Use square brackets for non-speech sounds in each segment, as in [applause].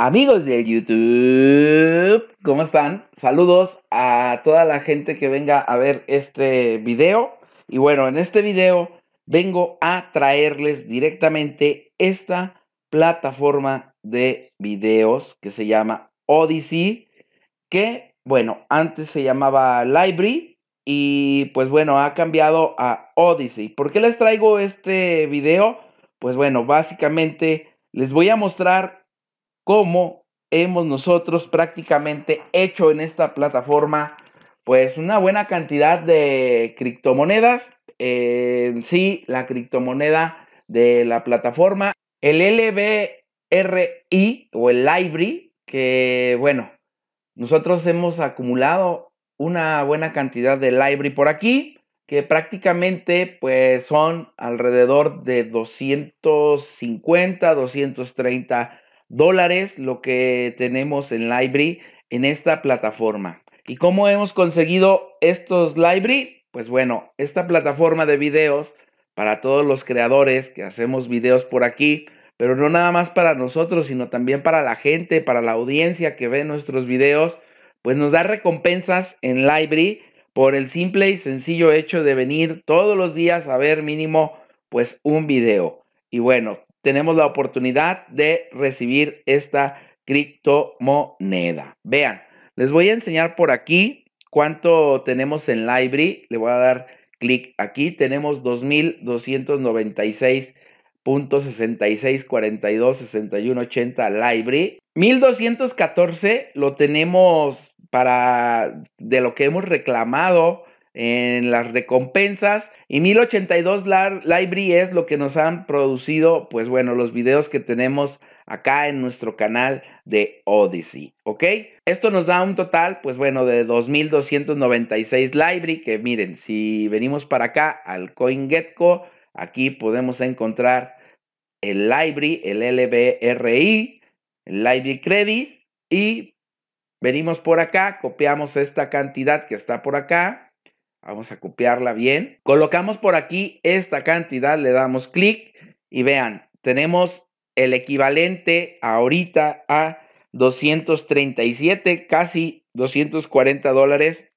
Amigos del YouTube, ¿cómo están? Saludos a toda la gente que venga a ver este video. Y bueno, en este video vengo a traerles directamente esta plataforma de videos que se llama Odyssey, que bueno, antes se llamaba Library y pues bueno, ha cambiado a Odyssey. ¿Por qué les traigo este video? Pues bueno, básicamente les voy a mostrar cómo hemos nosotros prácticamente hecho en esta plataforma pues una buena cantidad de criptomonedas. sí, la criptomoneda de la plataforma, el LBRI o el Libri, que bueno, nosotros hemos acumulado una buena cantidad de Libri por aquí, que prácticamente pues son alrededor de 250, 230 dólares lo que tenemos en Library en esta plataforma. ¿Y cómo hemos conseguido estos Library? Pues bueno, esta plataforma de videos para todos los creadores que hacemos videos por aquí, pero no nada más para nosotros, sino también para la gente, para la audiencia que ve nuestros videos, pues nos da recompensas en Library por el simple y sencillo hecho de venir todos los días a ver mínimo pues un video. Y bueno, tenemos la oportunidad de recibir esta criptomoneda. Vean, les voy a enseñar por aquí cuánto tenemos en Library. Le voy a dar clic aquí. Tenemos 2,296.66426180 Library. 1214 lo tenemos para de lo que hemos reclamado en las recompensas. Y 1082 Library es lo que nos han producido, pues bueno, los videos que tenemos acá en nuestro canal de Odyssey, ¿ok? Esto nos da un total, pues bueno, de 2.296 Library, que miren, si venimos para acá al CoinGetco, aquí podemos encontrar el Library, el LBRI, el Library Credit, y venimos por acá, copiamos esta cantidad que está por acá, Vamos a copiarla bien. Colocamos por aquí esta cantidad, le damos clic y vean, tenemos el equivalente ahorita a 237, casi 240 dólares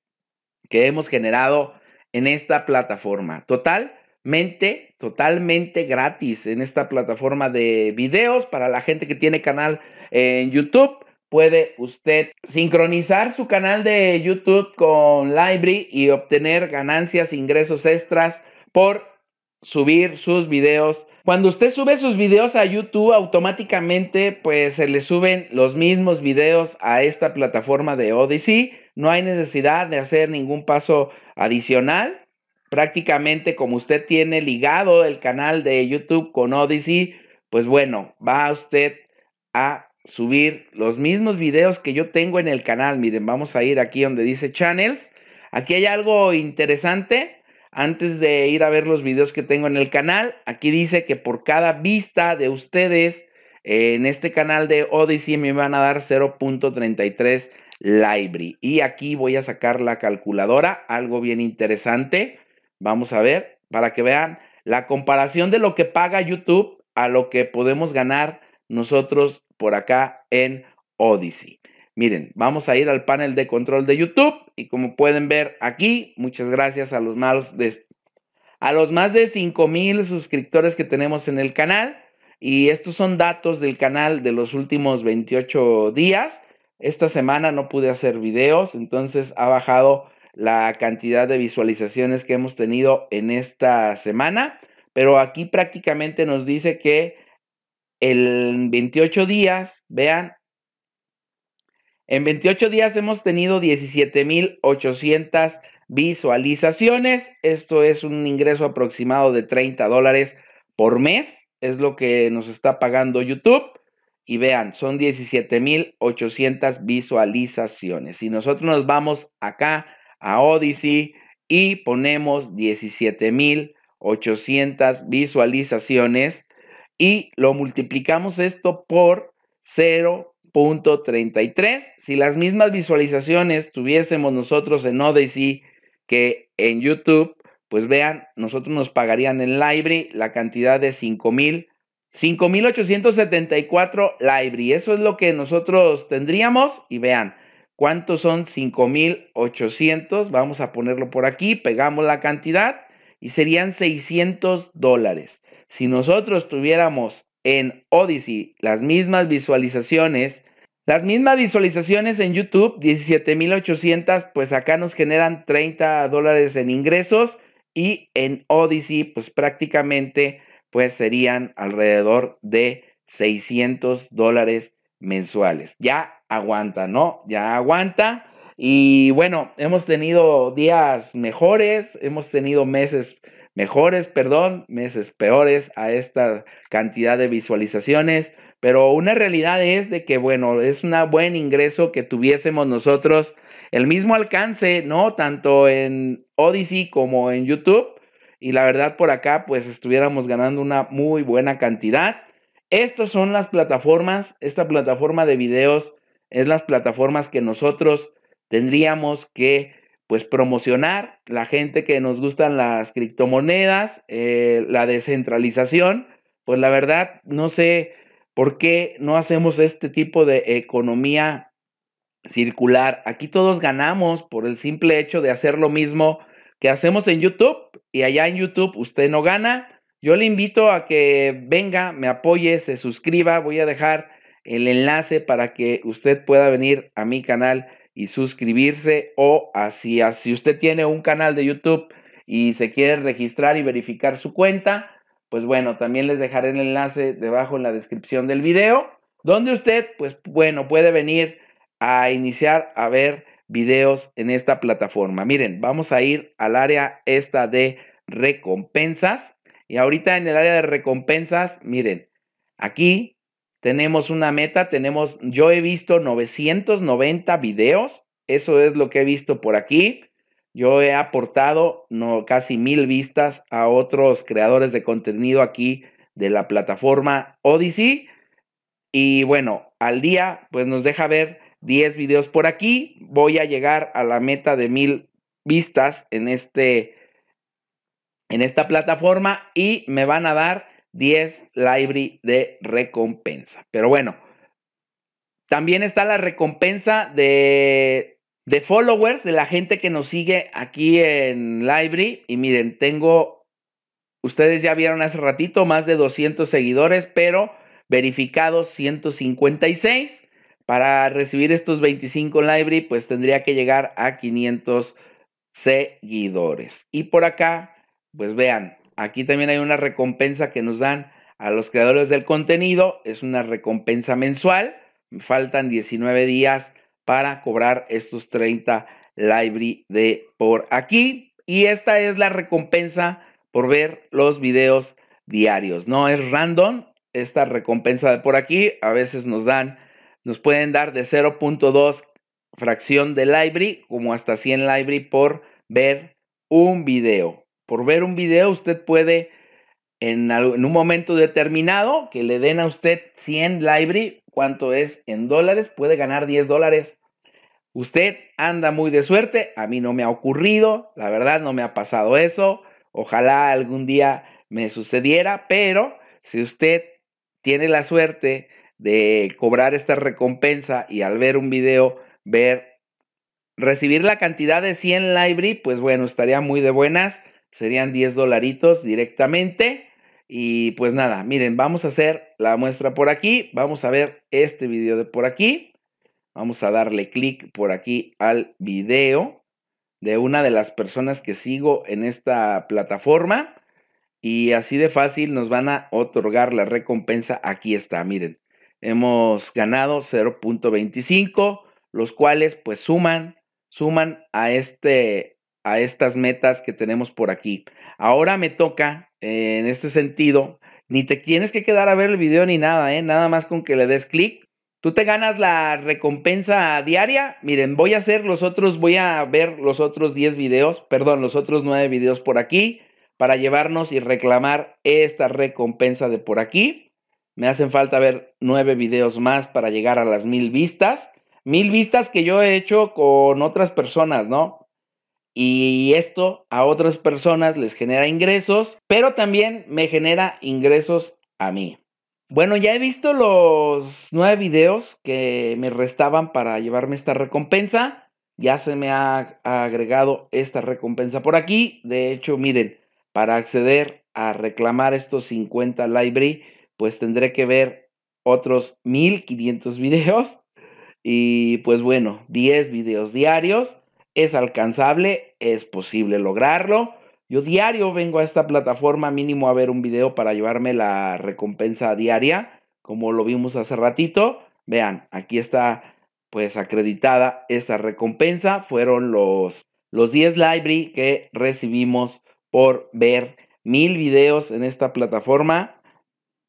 que hemos generado en esta plataforma. Totalmente, totalmente gratis en esta plataforma de videos para la gente que tiene canal en YouTube puede usted sincronizar su canal de YouTube con Library y obtener ganancias, e ingresos extras por subir sus videos. Cuando usted sube sus videos a YouTube, automáticamente pues se le suben los mismos videos a esta plataforma de Odyssey. No hay necesidad de hacer ningún paso adicional. Prácticamente como usted tiene ligado el canal de YouTube con Odyssey, pues bueno, va usted a subir los mismos videos que yo tengo en el canal. Miren, vamos a ir aquí donde dice channels. Aquí hay algo interesante. Antes de ir a ver los videos que tengo en el canal, aquí dice que por cada vista de ustedes eh, en este canal de Odyssey me van a dar 0.33 Library. Y aquí voy a sacar la calculadora, algo bien interesante. Vamos a ver, para que vean la comparación de lo que paga YouTube a lo que podemos ganar nosotros por acá en Odyssey. Miren, vamos a ir al panel de control de YouTube y como pueden ver aquí, muchas gracias a los más de, a los más de 5 mil suscriptores que tenemos en el canal. Y estos son datos del canal de los últimos 28 días. Esta semana no pude hacer videos, entonces ha bajado la cantidad de visualizaciones que hemos tenido en esta semana. Pero aquí prácticamente nos dice que en 28 días, vean, en 28 días hemos tenido 17.800 visualizaciones. Esto es un ingreso aproximado de 30 dólares por mes. Es lo que nos está pagando YouTube. Y vean, son 17.800 visualizaciones. Si nosotros nos vamos acá a Odyssey y ponemos 17.800 visualizaciones y lo multiplicamos esto por 0.33. Si las mismas visualizaciones tuviésemos nosotros en Odyssey que en YouTube, pues vean, nosotros nos pagarían en Library la cantidad de 5,000. 5,874 Library. Eso es lo que nosotros tendríamos. Y vean, ¿cuántos son 5,800? Vamos a ponerlo por aquí. Pegamos la cantidad y serían 600 dólares. Si nosotros tuviéramos en Odyssey las mismas visualizaciones, las mismas visualizaciones en YouTube, 17.800, pues acá nos generan 30 dólares en ingresos y en Odyssey, pues prácticamente, pues serían alrededor de 600 dólares mensuales. Ya aguanta, ¿no? Ya aguanta. Y bueno, hemos tenido días mejores, hemos tenido meses mejores, perdón, meses peores a esta cantidad de visualizaciones, pero una realidad es de que, bueno, es un buen ingreso que tuviésemos nosotros el mismo alcance, ¿no? Tanto en Odyssey como en YouTube. Y la verdad por acá, pues estuviéramos ganando una muy buena cantidad. Estas son las plataformas, esta plataforma de videos es las plataformas que nosotros tendríamos que pues promocionar, la gente que nos gustan las criptomonedas, eh, la descentralización, pues la verdad no sé por qué no hacemos este tipo de economía circular. Aquí todos ganamos por el simple hecho de hacer lo mismo que hacemos en YouTube y allá en YouTube usted no gana. Yo le invito a que venga, me apoye, se suscriba, voy a dejar el enlace para que usted pueda venir a mi canal y suscribirse o así, si usted tiene un canal de YouTube y se quiere registrar y verificar su cuenta, pues bueno, también les dejaré el enlace debajo en la descripción del video, donde usted, pues bueno, puede venir a iniciar a ver videos en esta plataforma. Miren, vamos a ir al área esta de recompensas y ahorita en el área de recompensas, miren, aquí tenemos una meta, tenemos, yo he visto 990 videos, eso es lo que he visto por aquí. Yo he aportado no, casi mil vistas a otros creadores de contenido aquí de la plataforma Odyssey. Y bueno, al día, pues nos deja ver 10 videos por aquí. Voy a llegar a la meta de mil vistas en, este, en esta plataforma y me van a dar 10 Library de recompensa. Pero bueno, también está la recompensa de, de followers, de la gente que nos sigue aquí en Library. Y miren, tengo, ustedes ya vieron hace ratito, más de 200 seguidores, pero verificados 156. Para recibir estos 25 Library, pues tendría que llegar a 500 seguidores. Y por acá, pues vean, Aquí también hay una recompensa que nos dan a los creadores del contenido. Es una recompensa mensual. Me faltan 19 días para cobrar estos 30 library de por aquí. Y esta es la recompensa por ver los videos diarios. No es random esta recompensa de por aquí. A veces nos dan, nos pueden dar de 0.2 fracción de library como hasta 100 library por ver un video. Por ver un video usted puede en, un momento determinado que le den a usted 100 library, cuánto es en dólares, puede ganar 10 dólares. Usted anda muy de suerte, a mí no me ha ocurrido, la verdad no me ha pasado eso, ojalá algún día me sucediera, pero si usted tiene la suerte de cobrar esta recompensa y al ver un video, ver, recibir la cantidad de 100 library, pues bueno, estaría muy de buenas serían 10 dolaritos directamente. Y pues nada, miren, vamos a hacer la muestra por aquí. Vamos a ver este video de por aquí. Vamos a darle clic por aquí al video de una de las personas que sigo en esta plataforma. Y así de fácil nos van a otorgar la recompensa. Aquí está, miren. Hemos ganado 0.25, los cuales pues suman, suman a este a estas metas que tenemos por aquí. Ahora me toca, en este sentido, ni te tienes que quedar a ver el video ni nada, ¿eh? nada más con que le des clic. Tú te ganas la recompensa diaria. Miren, voy a hacer los otros, voy a ver los otros 10 videos, perdón, los otros 9 videos por aquí, para llevarnos y reclamar esta recompensa de por aquí. Me hacen falta ver 9 videos más para llegar a las mil vistas. Mil vistas que yo he hecho con otras personas, ¿no? y esto a otras personas les genera ingresos, pero también me genera ingresos a mí. Bueno, ya he visto los nueve videos que me restaban para llevarme esta recompensa. Ya se me ha agregado esta recompensa por aquí. De hecho, miren, para acceder a reclamar estos 50 library, pues tendré que ver otros 1500 videos. Y pues bueno, 10 videos diarios. Es alcanzable, es posible lograrlo. Yo diario vengo a esta plataforma mínimo a ver un video para llevarme la recompensa diaria, como lo vimos hace ratito. Vean, aquí está pues acreditada esta recompensa. Fueron los, los 10 library que recibimos por ver mil videos en esta plataforma.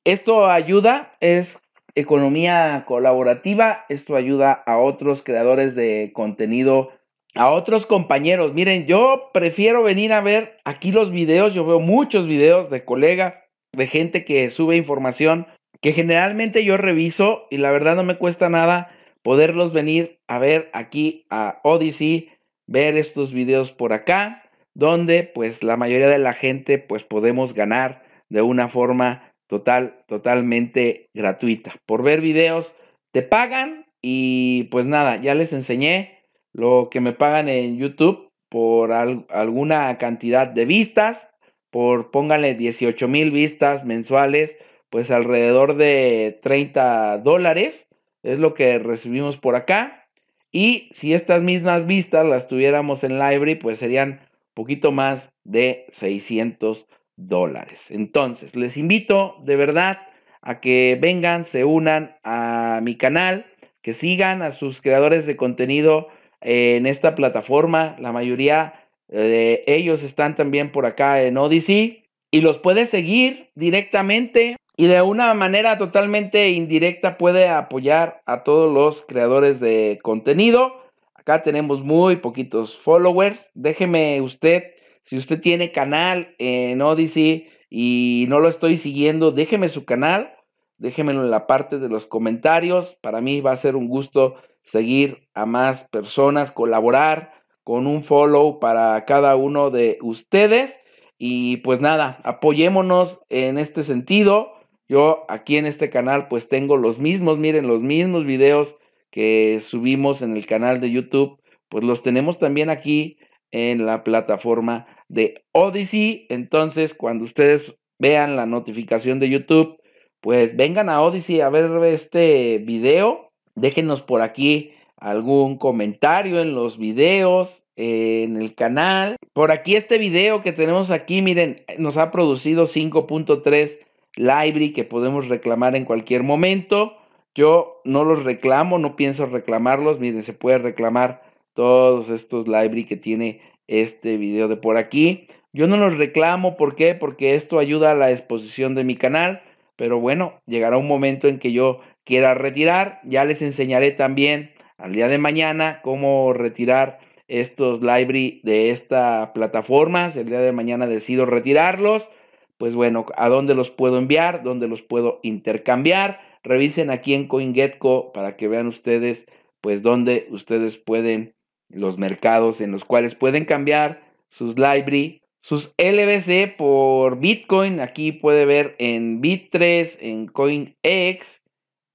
Esto ayuda, es economía colaborativa, esto ayuda a otros creadores de contenido a otros compañeros. Miren, yo prefiero venir a ver aquí los videos. Yo veo muchos videos de colega de gente que sube información que generalmente yo reviso y la verdad no me cuesta nada poderlos venir a ver aquí a Odyssey, ver estos videos por acá, donde pues la mayoría de la gente pues podemos ganar de una forma total, totalmente gratuita. Por ver videos te pagan y pues nada, ya les enseñé lo que me pagan en YouTube por alguna cantidad de vistas, por pónganle 18 mil vistas mensuales, pues alrededor de 30 dólares es lo que recibimos por acá. Y si estas mismas vistas las tuviéramos en Library, pues serían poquito más de 600 dólares. Entonces, les invito de verdad a que vengan, se unan a mi canal, que sigan a sus creadores de contenido en esta plataforma. La mayoría eh, de ellos están también por acá en Odyssey y los puede seguir directamente y de una manera totalmente indirecta puede apoyar a todos los creadores de contenido. Acá tenemos muy poquitos followers. Déjeme usted, si usted tiene canal en Odyssey y no lo estoy siguiendo, déjeme su canal, Déjeme en la parte de los comentarios. Para mí va a ser un gusto seguir a más personas, colaborar con un follow para cada uno de ustedes. Y pues nada, apoyémonos en este sentido. Yo aquí en este canal pues tengo los mismos, miren, los mismos videos que subimos en el canal de YouTube, pues los tenemos también aquí en la plataforma de Odyssey. Entonces, cuando ustedes vean la notificación de YouTube, pues vengan a Odyssey a ver este video Déjenos por aquí algún comentario en los videos, en el canal. Por aquí este video que tenemos aquí, miren, nos ha producido 5.3 library que podemos reclamar en cualquier momento. Yo no los reclamo, no pienso reclamarlos. Miren, se puede reclamar todos estos library que tiene este video de por aquí. Yo no los reclamo, ¿por qué? Porque esto ayuda a la exposición de mi canal. Pero bueno, llegará un momento en que yo quiera retirar. Ya les enseñaré también al día de mañana cómo retirar estos library de esta plataforma. Si el día de mañana decido retirarlos, pues bueno, a dónde los puedo enviar, dónde los puedo intercambiar. Revisen aquí en CoinGetco para que vean ustedes pues dónde ustedes pueden los mercados en los cuales pueden cambiar sus library, sus LBC por Bitcoin. Aquí puede ver en Bit3, en CoinEx.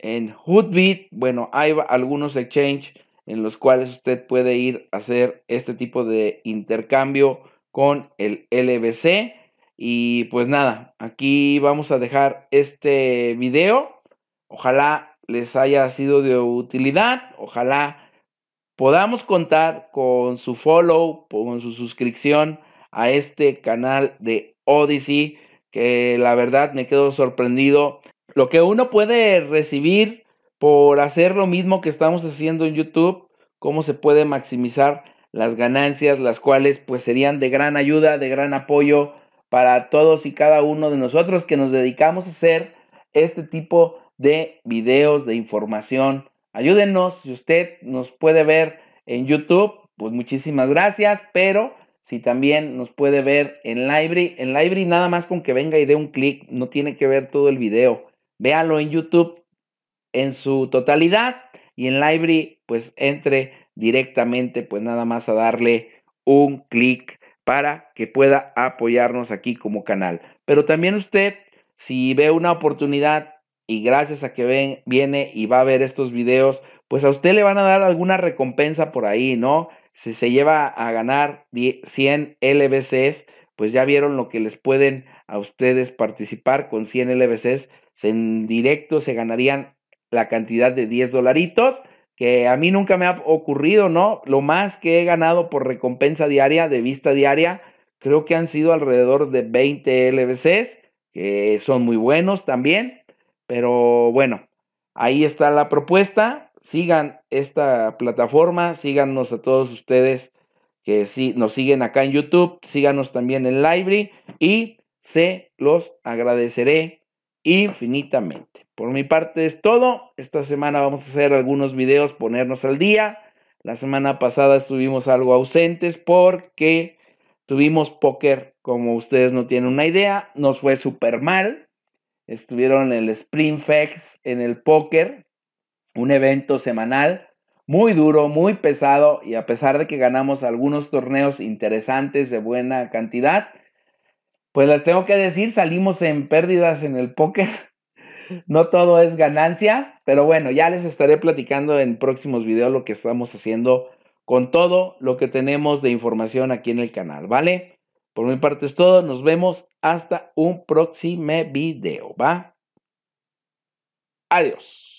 En Hootbit, bueno, hay algunos exchange en los cuales usted puede ir a hacer este tipo de intercambio con el LBC. Y pues nada, aquí vamos a dejar este video. Ojalá les haya sido de utilidad. Ojalá podamos contar con su follow, con su suscripción a este canal de Odyssey, que la verdad me quedo sorprendido lo que uno puede recibir por hacer lo mismo que estamos haciendo en YouTube, cómo se puede maximizar las ganancias, las cuales pues serían de gran ayuda, de gran apoyo para todos y cada uno de nosotros que nos dedicamos a hacer este tipo de videos, de información. Ayúdenos, si usted nos puede ver en YouTube, pues muchísimas gracias, pero si también nos puede ver en Library, en Library nada más con que venga y dé un clic, no tiene que ver todo el video véalo en YouTube en su totalidad y en Library pues entre directamente pues nada más a darle un clic para que pueda apoyarnos aquí como canal. Pero también usted, si ve una oportunidad y gracias a que ven, viene y va a ver estos videos, pues a usted le van a dar alguna recompensa por ahí, ¿no? Si se lleva a ganar 100 LBCs, pues ya vieron lo que les pueden a ustedes participar con 100 LBCs en directo se ganarían la cantidad de 10 dolaritos, que a mí nunca me ha ocurrido, ¿no? Lo más que he ganado por recompensa diaria, de vista diaria, creo que han sido alrededor de 20 LBCs, que son muy buenos también, pero bueno, ahí está la propuesta. Sigan esta plataforma, síganos a todos ustedes que sí, nos siguen acá en YouTube, síganos también en Library y se los agradeceré infinitamente. Por mi parte es todo. Esta semana vamos a hacer algunos videos, ponernos al día. La semana pasada estuvimos algo ausentes porque tuvimos póker, como ustedes no tienen una idea, nos fue súper mal. Estuvieron en el Spring Fest, en el póker, un evento semanal muy duro, muy pesado y a pesar de que ganamos algunos torneos interesantes de buena cantidad, pues les tengo que decir, salimos en pérdidas en el póker. [laughs] No todo es ganancias, pero bueno, ya les estaré platicando en próximos videos lo que estamos haciendo con todo lo que tenemos de información aquí en el canal, ¿vale? Por mi parte es todo, nos vemos hasta un próximo video, ¿va? Adiós.